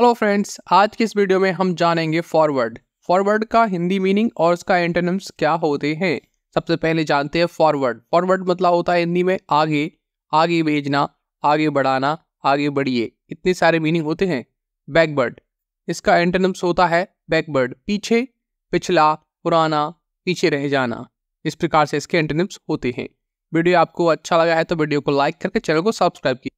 hello friends आज के इस वीडियो में हम जानेंगे फॉरवर्ड फॉरवर्ड का हिंदी मीनिंग और उसका एंटोनिम्स क्या होते हैं सबसे पहले जानते हैं फॉरवर्ड फॉरवर्ड मतलब होता है हिंदी में आगे आगे भेजना आगे बढ़ाना आगे बढ़िए इतने सारे मीनिंग होते हैं बैकवर्ड इसका एंटोनिम्स होता है बैकवर्ड पीछे पिछला पुराना पीछे रह जाना इस प्रकार से इसके एंटोनिम्स होते हैं वीडियो आपको अच्छा लगा है तो वीडियो को लाइक करके चैनल को सब्सक्राइब कीजिए